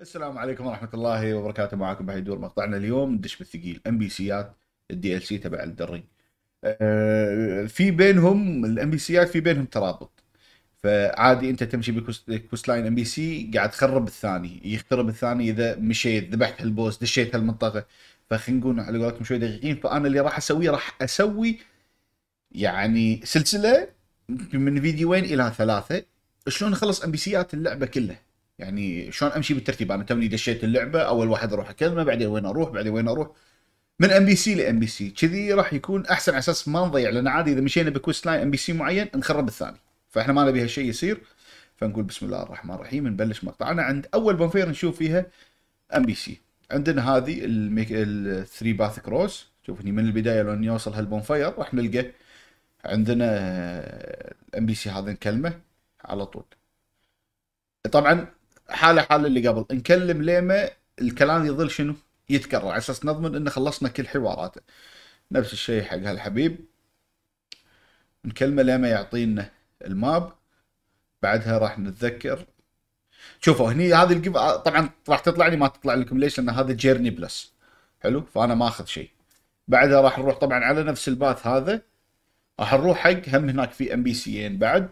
السلام عليكم ورحمه الله وبركاته معكم بهيدور مقطعنا اليوم ندش بالثقيل ام بي سيات الدي ال سي تبع الدري آه، في بينهم الام بي سيات في بينهم ترابط فعادي انت تمشي بكوست لاين ام بي سي قاعد تخرب الثاني يخرب الثاني اذا مشيت ذبحت هالبوس دشيت هالمنطقه فخلينا نقول على قولتهم شوي دقيقين فانا اللي راح اسويه راح اسوي يعني سلسله من فيديوين الى ثلاثه شلون اخلص ام بي سيات اللعبه كلها يعني شلون امشي بالترتيب انا توني دشيت اللعبه اول واحد اروح اكلمه بعدين وين اروح بعدين وين اروح من ام بي سي لام بي سي كذي راح يكون احسن على اساس ما نضيع لان عادي اذا مشينا بكويست لاين ام بي سي معين نخرب الثاني فاحنا ما نبي هالشيء يصير فنقول بسم الله الرحمن الرحيم نبلش مقطعنا عند اول بنفير نشوف فيها ام بي سي عندنا هذه الثري باث كروس شوف هني من البدايه لو نوصل هالبونفاير راح نلقى عندنا الام بي سي هذا نكلمه على طول طبعا حاله حال اللي قبل نكلم ليمه الكلام يظل شنو يتكرر على اساس نضمن انه خلصنا كل حواراته نفس الشيء حق هالحبيب نكلمه لما يعطينا الماب بعدها راح نتذكر شوفوا هني هذه الجيف طبعا راح تطلع لي ما تطلع لكم ليش لان هذا جيرني بلس حلو فانا ما اخذ شيء بعدها راح نروح طبعا على نفس الباث هذا راح نروح حق هم هناك في ام بي سيين بعد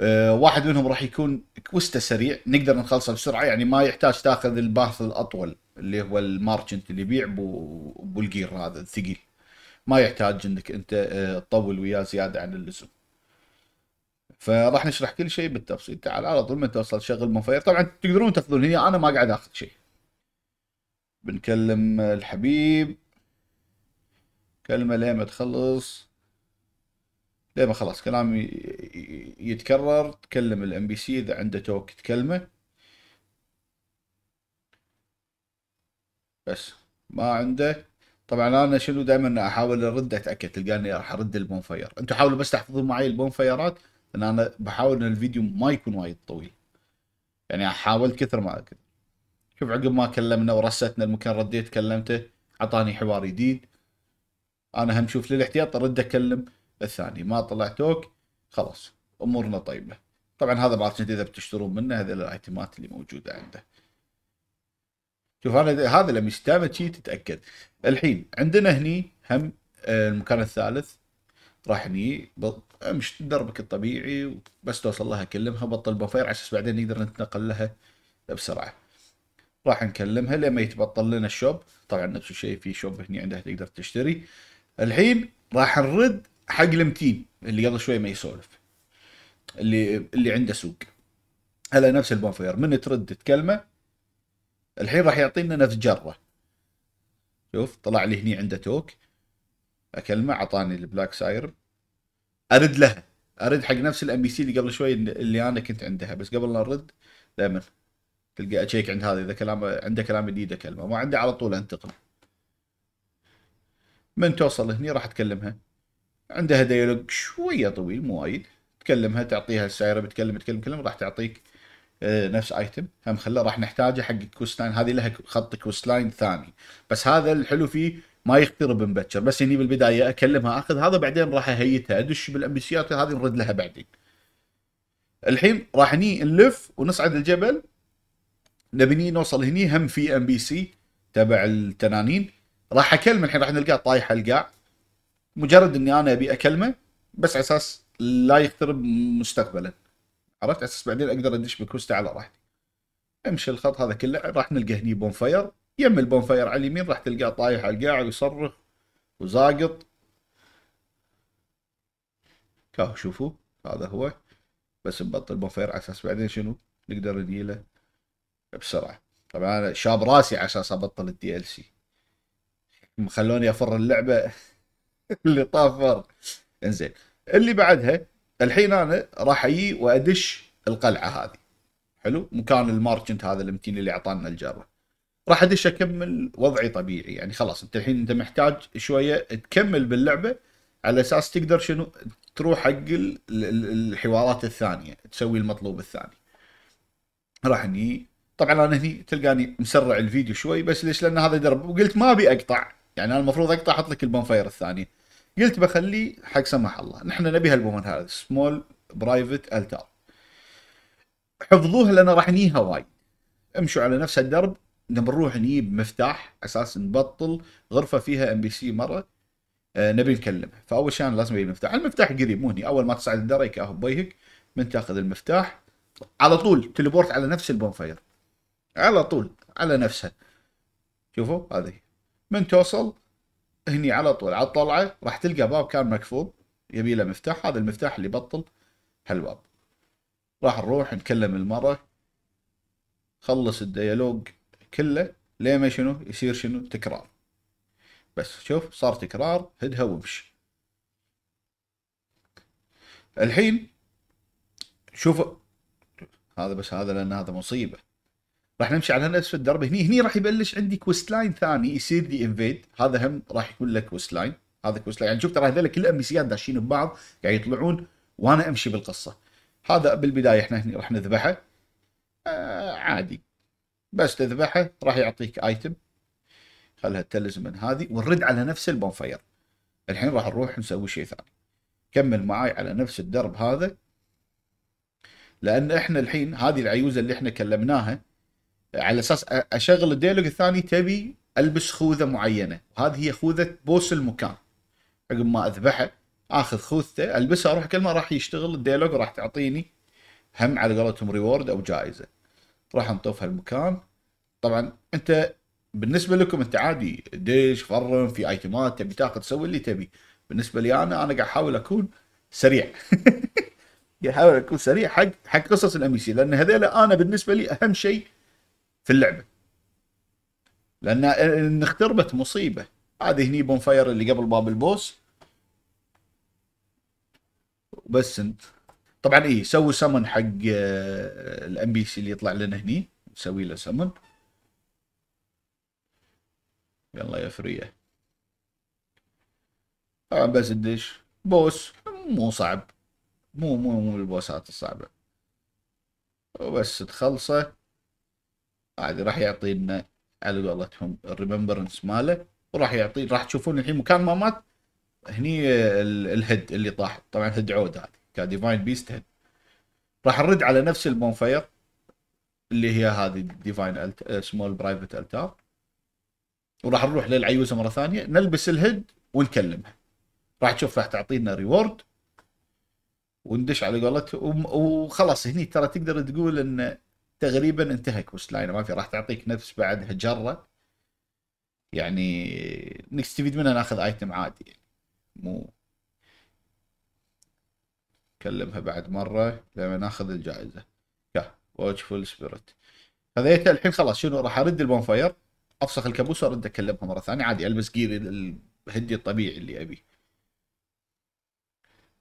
آه، واحد منهم راح يكون كوسته سريع نقدر نخلصه بسرعه يعني ما يحتاج تاخذ الباث الاطول اللي هو المارشنت اللي يبيع بالجير هذا الثقيل ما يحتاج انك انت آه، تطول وياه زياده عن اللزوم فراح نشرح كل شيء بالتفصيل تعال على طول ما توصل شغل مفير طبعا تقدرون تاخذون هي انا ما قاعد اخذ شيء بنكلم الحبيب كلمه لين ما تخلص لما خلاص كلامي يتكرر تكلم الام بي سي اذا عنده توك تكلمه بس ما عنده طبعا انا شنو دائما احاول ارد اتاكد تلقاني راح ارد البون انتم حاولوا بس تحفظون معي البون لان انا بحاول ان الفيديو ما يكون وايد طويل يعني احاول كثر ما اقدر شوف عقب ما كلمنا ورستنا المكان رديت كلمته اعطاني حوار جديد انا هم شوف للاحتياط ارد اكلم الثاني ما طلعتوك خلاص امورنا طيبه طبعا هذا ما اعرف اذا بتشترون منه هذه الايتمات اللي موجوده عنده شوف انا هذا لما يستعمل شيء تتاكد الحين عندنا هني هم آه، المكان الثالث راح هني امش دربك الطبيعي بس توصل لها كلمها بطل بفير عشان بعدين نقدر نتنقل لها بسرعه راح نكلمها لما يتبطل لنا الشوب طبعا نفس الشيء في شوب هني عندها تقدر تشتري الحين راح نرد حق المتين اللي قبل شوي ما يسولف اللي اللي عنده سوق هذا نفس البونفير من ترد تكلمه الحين راح يعطينا نفس جره شوف طلع لي هني عنده توك اكلمه اعطاني البلاك ساير ارد لها ارد حق نفس الام بي سي اللي قبل شوي اللي انا كنت عندها بس قبل لا نرد دائما تلقى اشيك عند هذا اذا كلام عنده كلام جديد اكلمه ما عنده على طول انتقل من توصل هني راح تكلمها عندها ديالوج شويه طويل مو وايد تكلمها تعطيها السياره بتكلم تكلم تكلم راح تعطيك آه، نفس ايتم هم خله راح نحتاجه حق كوست لاين هذه لها خط كوست لاين ثاني بس هذا الحلو فيه ما يقترب مبكر بس هني بالبدايه اكلمها اخذ هذا بعدين راح اهيتها ادش بالامبيسيات هذه نرد لها بعدين الحين راح هني نلف ونصعد الجبل نبني نوصل هني هم في ام بي سي تبع التنانين راح اكلم الحين راح نلقاه طايحه القاع مجرد اني انا ابي اكلمه بس على اساس لا يقترب مستقبلا عرفت على اساس بعدين اقدر ادش بكوستا على راحتي امشي الخط هذا كله راح نلقى هني بونفاير يم البونفاير على اليمين راح تلقاه طايح على القاع ويصرخ وزاقط كاهو شوفوا هذا هو بس نبطل بونفاير على اساس بعدين شنو نقدر نجيله بسرعه طبعا انا شاب راسي على اساس ابطل الدي ال سي مخلوني افر اللعبه اللي طافر انزين اللي بعدها الحين انا راح اجي وادش القلعه هذه حلو مكان المارشنت هذا المتين اللي اعطانا الجره راح ادش اكمل وضعي طبيعي يعني خلاص انت الحين انت محتاج شويه تكمل باللعبه على اساس تقدر شنو تروح حق الحوارات الثانيه تسوي المطلوب الثاني راح اني طبعا انا هني تلقاني مسرع الفيديو شوي بس ليش لان هذا درب وقلت ما ابي اقطع يعني انا المفروض اقطع احط لك البنفاير الثانيه قلت بخليه حق سمح الله نحن نبي هالبومن هذا سمول برايفت التار حفظوها لان راح نيها وايد امشوا على نفس الدرب نبي نروح نجيب مفتاح اساس نبطل غرفه فيها ام بي سي مره أه نبي نكلمها فاول شيء انا لازم اجيب مفتاح المفتاح قريب مو هني اول ما تصعد الدرج كاهو بيهك من تاخذ المفتاح على طول تليبورت على نفس البونفاير على طول على نفسها شوفوا هذه من توصل هني على طول على الطلعه راح تلقى باب كان مكفوض يبي له مفتاح هذا المفتاح اللي يبطل هالباب راح نروح نكلم المره خلص الديالوج كله ليه ما شنو يصير شنو تكرار بس شوف صار تكرار هدها وامشي الحين شوف هذا بس هذا لان هذا مصيبه راح نمشي على نفس الدرب هني هني راح يبلش عندي كويست لاين ثاني يصير لي انفيد هذا هم راح يكون له كويست لاين هذا كويست لاين يعني شوف ترى هذول كلهم مسيات داشين ببعض قاعد يطلعون وانا امشي بالقصه هذا بالبدايه احنا هني راح نذبحه آه عادي بس تذبحه راح يعطيك ايتم خلها التلزمن هذه ونرد على نفس البونفاير الحين راح نروح نسوي شيء ثاني كمل معاي على نفس الدرب هذا لان احنا الحين هذه العيوزه اللي احنا كلمناها على اساس اشغل الديلوج الثاني تبي البس خوذه معينه وهذه هي خوذه بوس المكان عقب ما اذبحه اخذ خوذته البسها اروح كل ما راح يشتغل الديلوج راح تعطيني هم على قولتهم ريورد او جائزه راح انطفها هالمكان طبعا انت بالنسبه لكم انت عادي ديش فرم في ايتمات تبي تاخذ سوي اللي تبي بالنسبه لي انا انا قاعد احاول اكون سريع قاعد احاول اكون سريع حق حق قصص الام سي لان هذيلا انا بالنسبه لي اهم شيء في اللعبه لان ان اختربت مصيبه هذه هني بون فاير اللي قبل باب البوس بس انت طبعا اي سوي سمن حق الام بي سي اللي يطلع لنا هني نسوي له سمن يلا يا فريه طبعا بس الدش بوس مو صعب مو مو مو البوسات الصعبه وبس تخلصه عادي راح يعطينا على قولتهم الريمبرنس ماله وراح يعطي راح تشوفون الحين مكان ما مات هني الهد اللي طاح طبعا هد عود هذه كديفاين بيست هد راح نرد على نفس البونفاير اللي هي هذه ديفاين سمول برايفت التار وراح نروح للعيوزه مره ثانيه نلبس الهد ونكلمها راح تشوف راح تعطينا ريورد وندش على قولتهم وخلاص هني ترى تقدر تقول ان تقريبا انتهى كوست لاينه ما في راح تعطيك نفس بعدها جره يعني نستفيد منها ناخذ ايتم عادي يعني مو كلمها بعد مره لما ناخذ الجائزه يا فول سبيريت هذيته الحين خلاص شنو راح ارد البونفاير افسخ الكابوس وارد اكلمها مره ثانيه عادي البس جيري الهدي الطبيعي اللي ابيه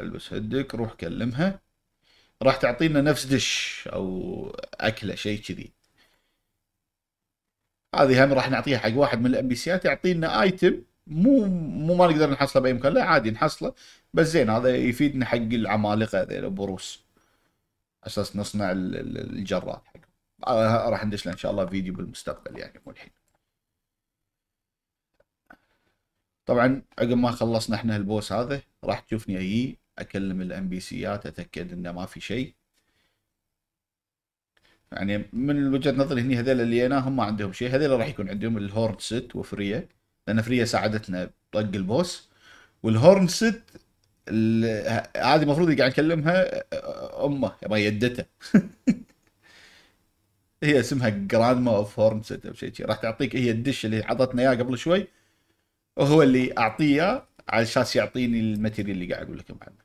البس هدك روح كلمها راح تعطينا نفس دش او اكله شيء كذي هذه هم راح نعطيها حق واحد من الام بي سيات يعطينا ايتم مو مو ما نقدر نحصله باي مكان لا عادي نحصله بس زين هذا يفيدنا حق العمالقه ذيلا البروس اساس نصنع الجرات حق آه، راح ندش له ان شاء الله فيديو بالمستقبل يعني مو الحين طبعا عقب ما خلصنا احنا البوس هذا راح تشوفني اجي اكلم الام بي سيات اتاكد انه ما في شيء يعني من وجهه نظري هني هذول اللي لقيناهم ما عندهم شيء هذول راح يكون عندهم الهورن ست وفريه لان فريه ساعدتنا طق البوس والهورن ست عادي المفروض اللي قاعد نكلمها امه يبغى يدته هي اسمها جراندما اوف هورن ست او شيء راح تعطيك هي الدش اللي عطتنا اياه قبل شوي وهو اللي اعطيه اياه على اساس يعطيني الماتيريال اللي قاعد اقول لكم عنه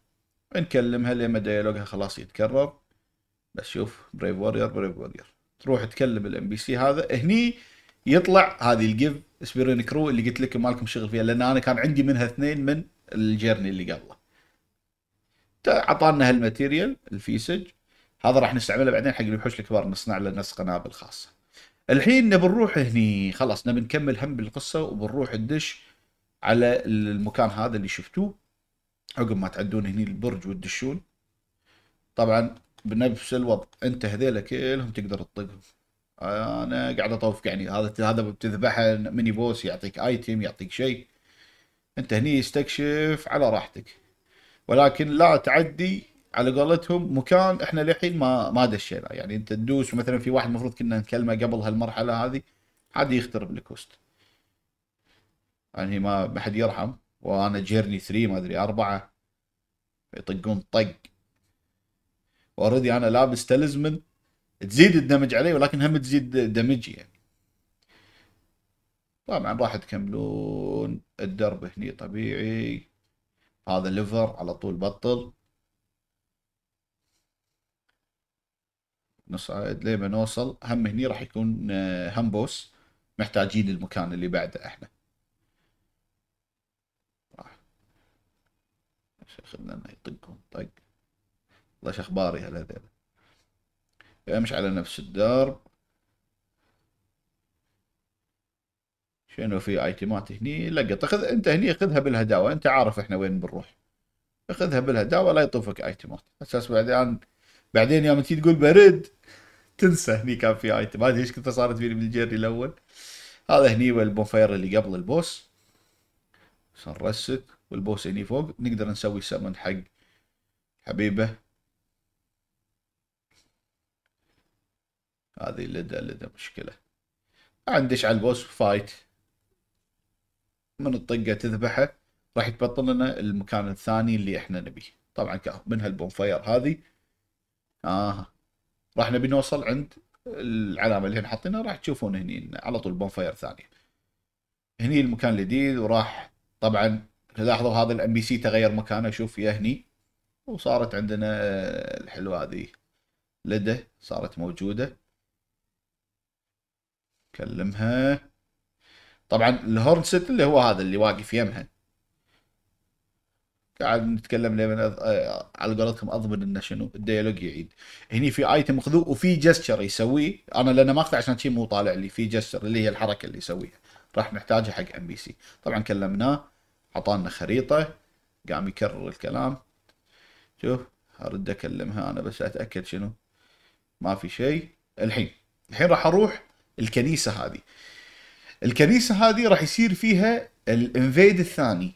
نكلمها لما ديالوجها خلاص يتكرر بس شوف بريف وورير بريف وورير تروح تكلم الام بي سي هذا هني يطلع هذه الجيف سبيرين كرو اللي قلت لكم مالكم شغل فيها لان انا كان عندي منها اثنين من الجيرني اللي قبله اعطانا هالماتيريال الفيسج هذا راح نستعمله بعدين حق الوحوش الكبار نصنع له نفس قنابل خاصه الحين نبي نروح هني خلاص نبي نكمل هم بالقصه وبنروح ندش على المكان هذا اللي شفتوه عقب ما تعدون هني البرج وتدشون طبعا بنفس الوضع انت هذيلا كلهم تقدر تطقهم انا قاعد اطوف يعني هذا هذا بتذبحه ميني بوس يعطيك ايتم يعطيك شيء انت هني استكشف على راحتك ولكن لا تعدي على قولتهم مكان احنا للحين ما ما دشينا يعني انت تدوس مثلا في واحد المفروض كنا نكلمه قبل هالمرحله هذه عادي يخترب الكوست يعني ما حد يرحم وانا جيرني 3 ما ادري 4 يطقون طق اوريدي انا لابس تلزمن تزيد الدمج علي ولكن هم تزيد دمجي يعني طبعا راح تكملون الدرب هني طبيعي هذا ليفر على طول بطل نصعد ليه ما نوصل هم هني راح يكون آه، هم بوس محتاجين المكان اللي بعده احنا شيخ لنا يطقهم طق طيب. والله شيخ باري هذول امشي على نفس الدرب شنو في ايتمات هني لقط خذ انت هني خذها بالهداوه انت عارف احنا وين بنروح خذها بالهداوه لا يطوفك ايتمات اساس بعدين بعدين يوم تجي تقول برد تنسى هني كان في ايتم ما ادري ايش كثر صارت فيني بالجيري الاول هذا هني والبونفاير اللي قبل البوس نرسك والبوس هني فوق نقدر نسوي سمن حق حبيبه هذه لدى لدى مشكله عندش على البوس فايت من الطقه تذبحه راح يتبطل لنا المكان الثاني اللي احنا نبيه طبعا من هالبونفاير هذه اه راح نبي نوصل عند العلامه اللي حاطينها راح تشوفون هني على طول بونفاير ثانيه هني المكان الجديد وراح طبعا لاحظوا هذا الام بي سي تغير مكانه شوف يا هني وصارت عندنا الحلوه هذه لده صارت موجوده كلمها طبعا الهورن ست اللي هو هذا اللي واقف يمها قاعد نتكلم لين آه، على قولتكم اضمن انه شنو الديالوج يعيد هني في ايتم خذوه وفي جستشر يسويه انا لانه ماخذه عشان شي مو طالع لي في جستشر اللي هي الحركه اللي يسويها راح نحتاجها حق ام بي سي طبعا كلمناه اعطانا خريطة قام يكرر الكلام شوف ارد اكلمها انا بس اتاكد شنو ما في شيء الحين الحين راح اروح الكنيسة هذه الكنيسة هذه راح يصير فيها الانفيد الثاني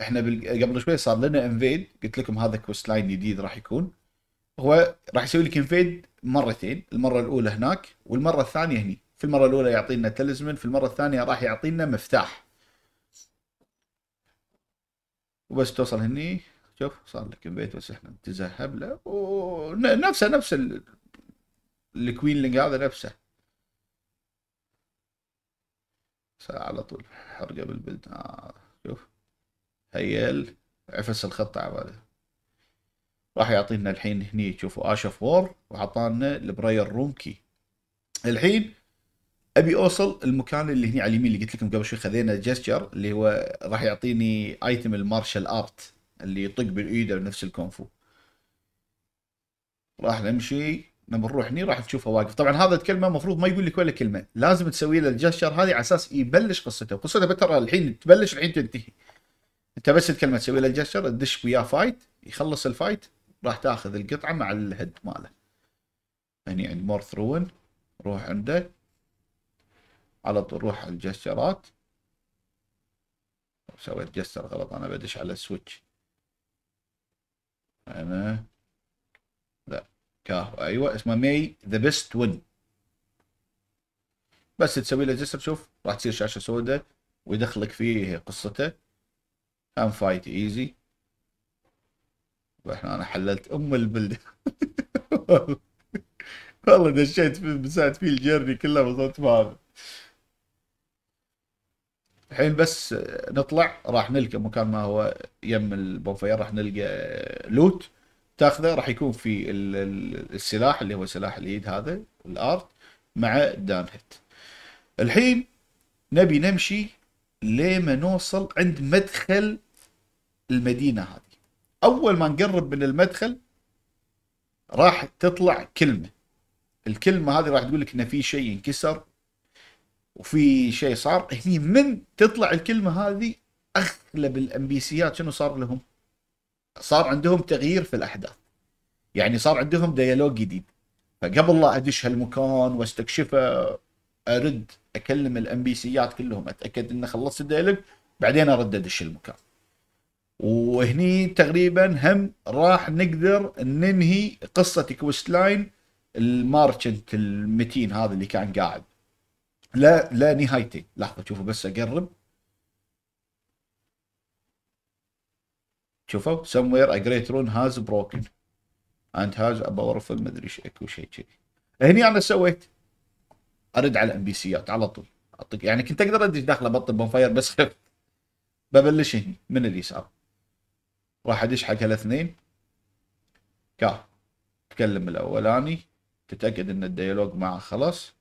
احنا قبل شوي صار لنا انفيد قلت لكم هذا كوست لاين جديد راح يكون هو راح يسوي لك انفيد مرتين المرة الأولى هناك والمرة الثانية هني في المرة الأولى يعطينا تلزمن في المرة الثانية راح يعطينا مفتاح وبس توصل هني شوف صار لك بيت بس احنا نتزه له ونفسه نفس الكوين لينج هذا نفسه على طول حرقه بالبلد آه شوف هيل عفس الخطة عباله راح يعطينا الحين هني شوفوا اش اوف وور وعطانا البراير رومكي الحين ابي اوصل المكان اللي هنا على اليمين اللي قلت لكم قبل شوي خذينا جستشر اللي هو راح يعطيني ايتم المارشال ارت اللي يطق بالايده بنفس الكونفو راح نمشي لما نروح هني راح تشوفه واقف طبعا هذا الكلمه المفروض ما يقول لك ولا كلمه لازم تسوي له الجستشر هذه على اساس يبلش قصته قصته ترى الحين تبلش الحين تنتهي انت بس الكلمه تسوي له الجستشر تدش وياه فايت يخلص الفايت راح تاخذ القطعه مع الهد ماله هني عند مور ثرون روح عنده على طول روح على الجسرات سويت جسر غلط انا بدش على السويتش انا لا كاهو ايوه اسمه مي ذا بيست وين بس تسوي له جسر شوف راح تصير شاشه سوداء ويدخلك فيه قصته ام فايت ايزي واحنا انا حللت ام البلد والله دشيت في فيه الجيرني كله وصلت بهذا الحين بس نطلع راح نلقى مكان ما هو يم البونفير راح نلقى لوت تاخذه راح يكون في السلاح اللي هو سلاح اليد هذا الارت مع الدان هيت الحين نبي نمشي لما نوصل عند مدخل المدينة هذه أول ما نقرب من المدخل راح تطلع كلمة الكلمة هذه راح تقول لك إن في شيء انكسر وفي شيء صار هني من تطلع الكلمه هذه اغلب الام بي سيات شنو صار لهم؟ صار عندهم تغيير في الاحداث يعني صار عندهم ديالوج جديد فقبل لا ادش هالمكان واستكشفه ارد اكلم الام بي سيات كلهم اتاكد ان خلصت الديالوج بعدين ارد ادش المكان وهني تقريبا هم راح نقدر ننهي قصه كويست لاين المارشنت المتين هذا اللي كان قاعد لا لا نهايتين لحظه شوفوا بس اقرب شوفوا somewhere a great run has broken and has a powerful ما ادري ايش اكو شيء كذي هني انا سويت ارد على الام بي سيات على طول اعطيك يعني كنت اقدر ادش داخله بطل فاير بس خفت ببلش هني من اليسار راح ادش حق هالاثنين كا تكلم الاولاني تتاكد ان الديالوج معه خلاص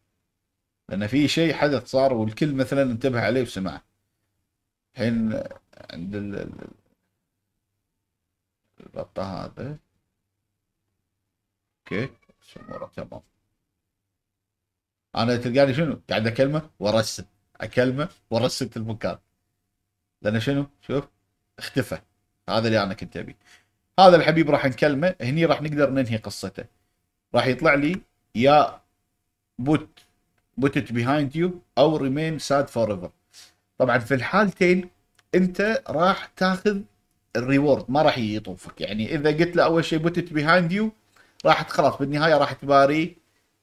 لان في شيء حدث صار والكل مثلا انتبه عليه وسمعه الحين عند ال البطه هذا اوكي اموره تمام انا تلقاني شنو قاعد اكلمه وارسم اكلمه وارسم في المكان لان شنو شوف اختفى هذا اللي انا كنت ابي هذا الحبيب راح نكلمه هني راح نقدر ننهي قصته راح يطلع لي يا بوت put it behind you او remain sad forever طبعا في الحالتين انت راح تاخذ الريورد ما راح يطوفك يعني اذا قلت له اول شيء put it behind you راح خلاص بالنهايه راح تباري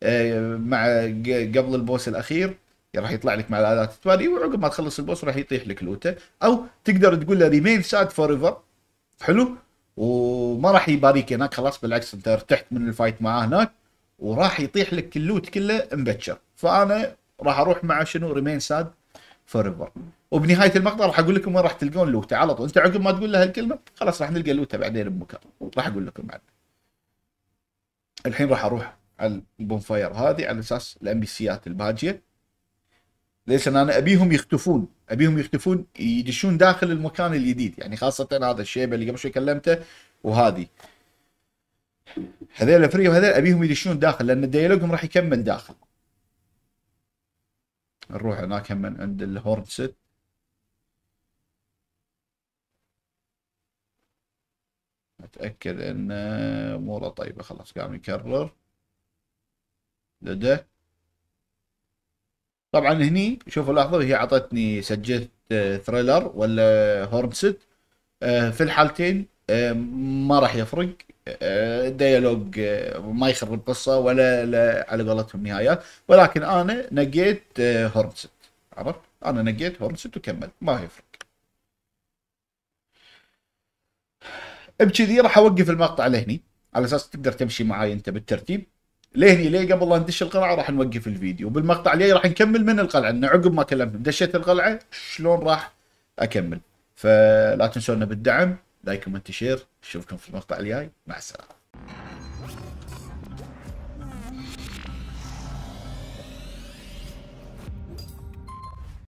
آه، مع قبل البوس الاخير راح يطلع لك مع الالات تباري وعقب ما تخلص البوس راح يطيح لك لوته او تقدر تقول له ريمين ساد فور ايفر حلو وما راح يباريك هناك خلاص بالعكس انت ارتحت من الفايت معاه هناك وراح يطيح لك اللوت كله مبكر فانا راح اروح مع شنو ريمين ساد فور ايفر وبنهايه المقطع راح اقول لكم وين راح تلقون لوته على طول انت عقب ما تقول له هالكلمه خلاص راح نلقى لوته بعدين بمكان راح اقول لكم بعد الحين راح اروح على البونفاير هذه على اساس الام بي سيات الباجيه ليش انا ابيهم يختفون ابيهم يختفون يدشون داخل المكان الجديد يعني خاصه هذا الشيبه اللي قبل شوي كلمته وهذه هذول الافريق وهذول ابيهم يدشون داخل لان ديالوجهم راح يكمل داخل نروح هناك هم عند الهورد ست اتاكد ان اموره طيبه خلاص قام يكرر لدى طبعا هني شوفوا لاحظوا هي اعطتني سجلت ثريلر آه، ولا هورد ست آه، في الحالتين آه، ما راح يفرق ديالوج آه، آه، ما يخرب قصه ولا على قولتهم نهايات ولكن انا نقيت هورنست آه، عرفت انا نقيت هورنست وكملت ما يفرق بكذي راح اوقف المقطع لهني على اساس تقدر تمشي معاي انت بالترتيب لهني ليه قبل لا ندش القلعه راح نوقف الفيديو بالمقطع الجاي راح نكمل من القلعه انه عقب ما كلمت دشيت القلعه شلون راح اكمل فلا تنسونا بالدعم لايك كومنت شير نشوفكم في المقطع الجاي مع السلامه